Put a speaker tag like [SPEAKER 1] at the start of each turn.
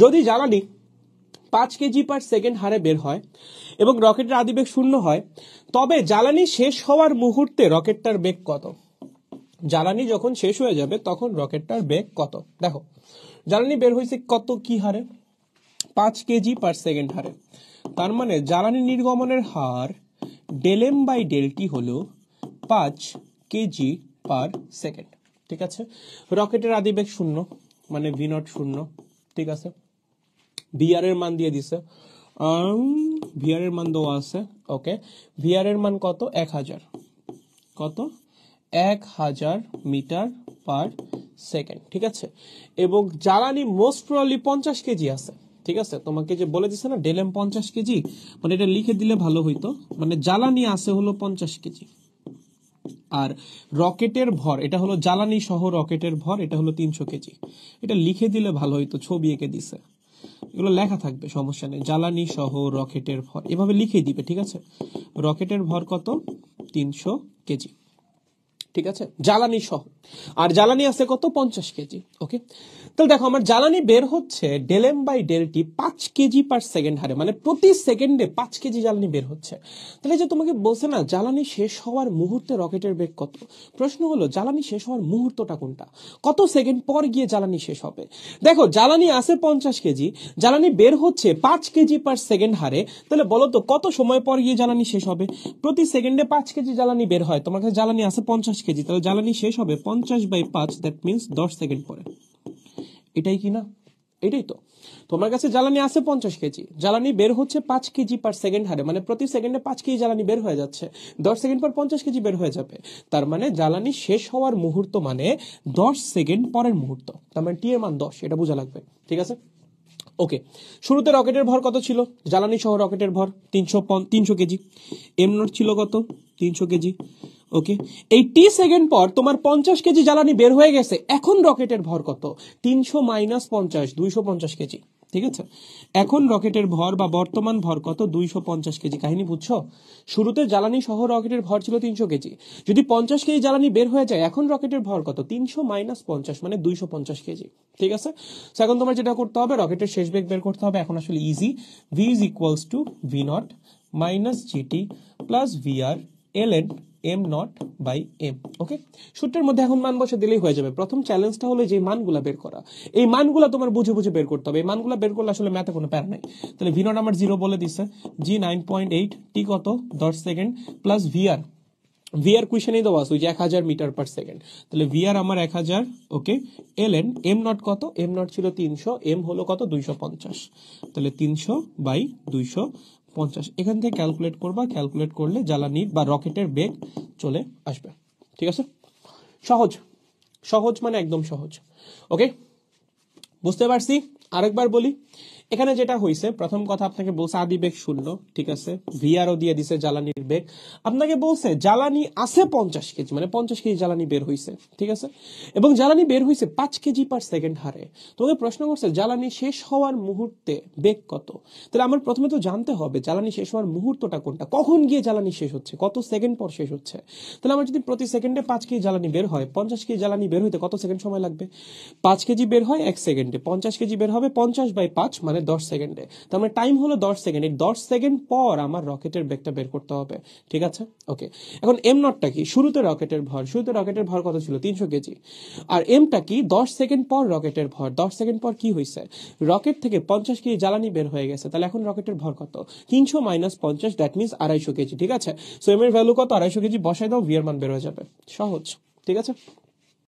[SPEAKER 1] যদি জ্বালানি পাঁচ কেজি পার সেকেন্ড হারে বের হয় এবং রকেটের আদিবেগ শূন্য হয় তবে জ্বালানি শেষ হওয়ার মুহূর্তে রকেটটার বেগ কত জ্বালানি যখন শেষ হয়ে যাবে তখন রকেটটার বেগ কত দেখো জ্বালানি বের হয়েছে কত কি হারে পাঁচ কেজি পার সেকেন্ড হারে তার মানে জ্বালানি নির্গমনের হার ডেলেম বাই ডেলটি হল পাঁচ কেজি পার সেকেন্ড ঠিক আছে রকেটের আদিবেগ শূন্য মানে ভিনট শূন্য ঠিক আছে ভিআর এর মান দিয়ে দিছে ভিআর um, এর মান দেওয়া আছে ওকে ভিআর এর মান কত এক হাজার কত এক হাজার মিটার পার সেকেন্ড ঠিক আছে এবং জ্বালানি মোস্ট প্রবাবলি পঞ্চাশ কেজি আছে ঠিক আছে তোমাকে যে বলে দিছে না ডেলেম পঞ্চাশ কেজি মানে এটা লিখে দিলে ভালো হইতো মানে জ্বালানি আছে হলো পঞ্চাশ কেজি আর রকেটের ভর এটা হলো জ্বালানি সহ রকেটের ভর এটা হলো তিনশো কেজি এটা লিখে দিলে ভালো হইতো ছবি এঁকে দিছে এগুলো লেখা থাকবে সমস্যা নেই জ্বালানি সহ রকেটের ভর এভাবে লিখে দিবে ঠিক আছে রকেটের ভর কত তিনশো কেজি ঠিক আছে জ্বালানি সহ আর জ্বালানি আছে কত পঞ্চাশ কেজি ওকে তাহলে দেখো আমার জ্বালানি বের হচ্ছে ডেলেম বাই ডেলটি পাঁচ কেজি পার সেকেন্ড হারে মানে প্রতি সেকেন্ডে পাঁচ কেজি জ্বালানি বের হচ্ছে তাহলে যে তোমাকে বলছে না জ্বালানি শেষ হওয়ার মুহূর্তে রকেটের বেগ কত প্রশ্ন হলো জ্বালানি শেষ হওয়ার মুহূর্তটা কোনটা কত সেকেন্ড পর গিয়ে জ্বালানি শেষ হবে দেখো জ্বালানি আছে পঞ্চাশ কেজি জ্বালানি বের হচ্ছে পাঁচ কেজি পার সেকেন্ড হারে তাহলে বলো তো কত সময় পর গিয়ে জ্বালানি শেষ হবে প্রতি সেকেন্ডে পাঁচ কেজি জ্বালানি বের হয় তোমার কাছে জ্বালানি আছে পঞ্চাশ কেজি তাহলে জ্বালানি শেষ হবে পঞ্চাশ বাই পাঁচ দ্যাট মিনস দশ সেকেন্ড পরে এটাই কি না এটাই তো তোমার কাছে জ্বালানি আছে পঞ্চাশ কেজি জ্বালানি বের হচ্ছে পাঁচ কেজি পার সেকেন্ড হারে মানে প্রতি সেকেন্ডে পাঁচ কেজি জ্বালানি বের হয়ে যাচ্ছে দশ সেকেন্ড পর পঞ্চাশ কেজি বের হয়ে যাবে তার মানে জ্বালানি শেষ হওয়ার মুহূর্ত মানে দশ সেকেন্ড পরের মুহূর্ত তার মানে টি এর মান দশ এটা বোঝা লাগবে ঠিক আছে ওকে শুরুতে রকেটের ভর কত ছিল জ্বালানি সহ রকেটের ভর তিনশো তিনশো কেজি নোট ছিল কত তিনশো কেজি ওকে এই টি সেকেন্ড পর তোমার পঞ্চাশ কেজি জ্বালানি বের হয়ে গেছে এখন রকেটের ভর কত তিনশো মাইনাস পঞ্চাশ দুইশো পঞ্চাশ কেজি ঠিক আছে এখন রকেটের ভর বা বর্তমান ভর কত দুইশো পঞ্চাশ কেজি কাহিনী বুঝছো শুরুতে জ্বালানি সহ রকেটের ভর ছিল তিনশো কেজি যদি পঞ্চাশ কেজি জ্বালানি বের হয়ে যায় এখন রকেটের ভর কত তিনশো মাইনাস পঞ্চাশ মানে দুইশো পঞ্চাশ কেজি ঠিক আছে এখন তোমার যেটা করতে হবে রকেটের শেষ বেগ বের করতে হবে এখন আসলে easy V is equals to V not minus G T plus V R L N M not by M okay সূত্রের মধ্যে এখন মান বসে দিলেই হয়ে যাবে প্রথম চ্যালেঞ্জটা হলো যে মানগুলা বের করা এই মানগুলা তোমার বুঝে বুঝে বের করতে হবে এই মানগুলা বের করলে আসলে ম্যাথে কোনো প্যারা নাই তাহলে ভি নট আমার জিরো বলে দিচ্ছে G nine point eight T কত দশ সেকেন্ড প্লাস ভিআর ভিআর কুইশনেই দেওয়া আছে ওই যে এক হাজার মিটার পার সেকেন্ড তাহলে ভিআর আমার এক হাজার okay L N M not কত এম নট ছিল তিনশো এম হলো কত দুইশো পঞ্চাশ তাহলে তিনশো বাই দুইশো পঞ্চাশ এখান থেকে ক্যালকুলেট করবা ক্যালকুলেট করলে জ্বালানির বা রকেটের বেগ চলে আসবে ঠিক আছে সহজ সহজ মানে একদম সহজ ওকে বুঝতে পারছি আরেকবার বলি এখানে যেটা হয়েছে প্রথম কথা আপনাকে বলছে আদি বেগ শূন্য ঠিক আছে ভিআরও দিয়ে দিছে জ্বালানির বেগ আপনাকে বলছে জ্বালানি আছে পঞ্চাশ কেজি মানে পঞ্চাশ কেজি জ্বালানি বের হয়েছে ঠিক আছে এবং জ্বালানি বের হয়েছে পাঁচ কেজি পার সেকেন্ড হারে তোমাকে প্রশ্ন করছে জ্বালানি শেষ হওয়ার মুহূর্তে বেগ কত তাহলে আমার প্রথমে তো জানতে হবে জ্বালানি শেষ হওয়ার মুহূর্তটা কোনটা কখন গিয়ে জ্বালানি শেষ হচ্ছে কত সেকেন্ড পর শেষ হচ্ছে তাহলে আমার যদি প্রতি সেকেন্ডে পাঁচ কেজি জ্বালানি বের হয় পঞ্চাশ কেজি জ্বালানি বের হইতে কত সেকেন্ড সময় লাগবে পাঁচ কেজি বের হয় এক সেকেন্ডে পঞ্চাশ কেজি বের হবে পঞ্চাশ বাই পাঁচ মানে দশ সেকেন্ডে তার মানে টাইম হলো দশ সেকেন্ড এই দশ সেকেন্ড পর আমার রকেটের বেগটা বের করতে হবে ঠিক আছে ওকে এখন এম নটটা কি শুরুতে রকেটের ভর শুরুতে রকেটের ভর কত ছিল তিনশো কেজি আর এমটা কি দশ সেকেন্ড পর রকেটের ভর দশ সেকেন্ড পর কি হয়েছে রকেট থেকে পঞ্চাশ কেজি জ্বালানি বের হয়ে গেছে তাহলে এখন রকেটের ভর কত তিনশো মাইনাস পঞ্চাশ দ্যাট মিনস আড়াইশো কেজি ঠিক আছে সো এমের ভ্যালু কত আড়াইশো কেজি বসায় দাও ভি মান বের হয়ে যাবে সহজ ঠিক আছে